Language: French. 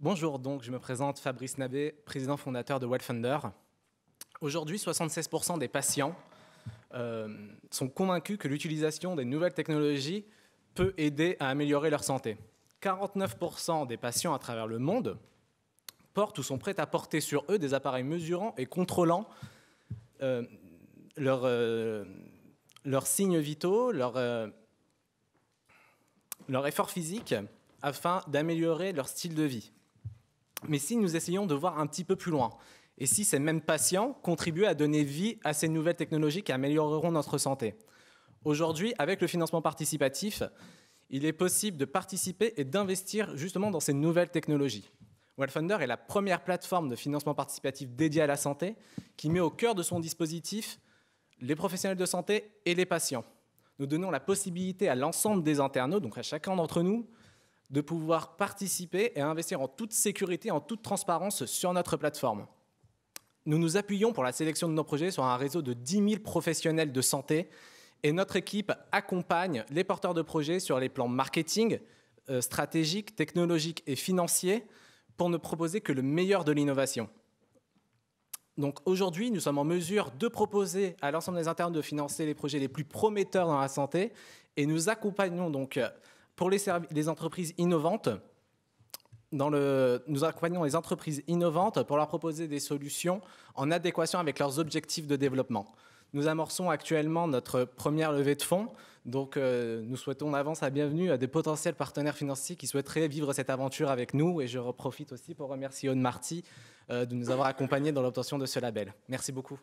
Bonjour, donc je me présente Fabrice Nabé, président fondateur de WellFunder. Aujourd'hui, 76% des patients euh, sont convaincus que l'utilisation des nouvelles technologies peut aider à améliorer leur santé. 49% des patients à travers le monde portent ou sont prêts à porter sur eux des appareils mesurant et contrôlant euh, euh, leurs signes vitaux, leurs leur effort physique, afin d'améliorer leur style de vie. Mais si nous essayons de voir un petit peu plus loin, et si ces mêmes patients contribuent à donner vie à ces nouvelles technologies qui amélioreront notre santé. Aujourd'hui, avec le financement participatif, il est possible de participer et d'investir justement dans ces nouvelles technologies. WellFunder est la première plateforme de financement participatif dédiée à la santé qui met au cœur de son dispositif les professionnels de santé et les patients. Nous donnons la possibilité à l'ensemble des internautes, donc à chacun d'entre nous, de pouvoir participer et investir en toute sécurité, en toute transparence sur notre plateforme. Nous nous appuyons pour la sélection de nos projets sur un réseau de 10 000 professionnels de santé et notre équipe accompagne les porteurs de projets sur les plans marketing, stratégiques, euh, stratégique, technologique et financier pour ne proposer que le meilleur de l'innovation. Donc aujourd'hui, nous sommes en mesure de proposer à l'ensemble des internes de financer les projets les plus prometteurs dans la santé et nous accompagnons donc euh, pour les, les entreprises innovantes, dans le, nous accompagnons les entreprises innovantes pour leur proposer des solutions en adéquation avec leurs objectifs de développement. Nous amorçons actuellement notre première levée de fonds, donc euh, nous souhaitons d'avance la bienvenue à des potentiels partenaires financiers qui souhaiteraient vivre cette aventure avec nous et je profite aussi pour remercier Aude Marty euh, de nous avoir accompagnés dans l'obtention de ce label. Merci beaucoup.